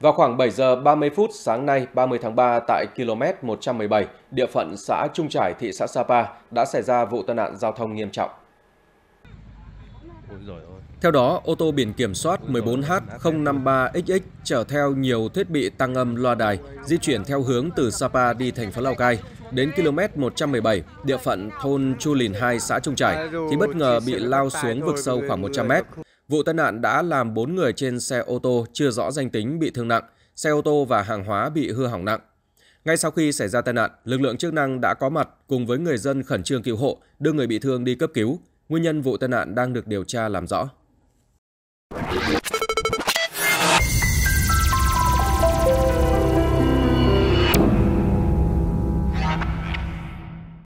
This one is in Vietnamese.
Vào khoảng 7 giờ 30 phút sáng nay 30 tháng 3 tại km 117, địa phận xã Trung Trải, thị xã Sapa đã xảy ra vụ tai nạn giao thông nghiêm trọng. Theo đó, ô tô biển kiểm soát 14H053XX chở theo nhiều thiết bị tăng âm loa đài di chuyển theo hướng từ Sapa đi thành phố Lào Cai đến km 117, địa phận thôn Chu Lìn 2, xã Trung Trải thì bất ngờ bị lao xuống vực sâu khoảng 100 mét. Vụ tai nạn đã làm 4 người trên xe ô tô chưa rõ danh tính bị thương nặng, xe ô tô và hàng hóa bị hư hỏng nặng. Ngay sau khi xảy ra tai nạn, lực lượng chức năng đã có mặt cùng với người dân khẩn trương cứu hộ, đưa người bị thương đi cấp cứu. Nguyên nhân vụ tai nạn đang được điều tra làm rõ.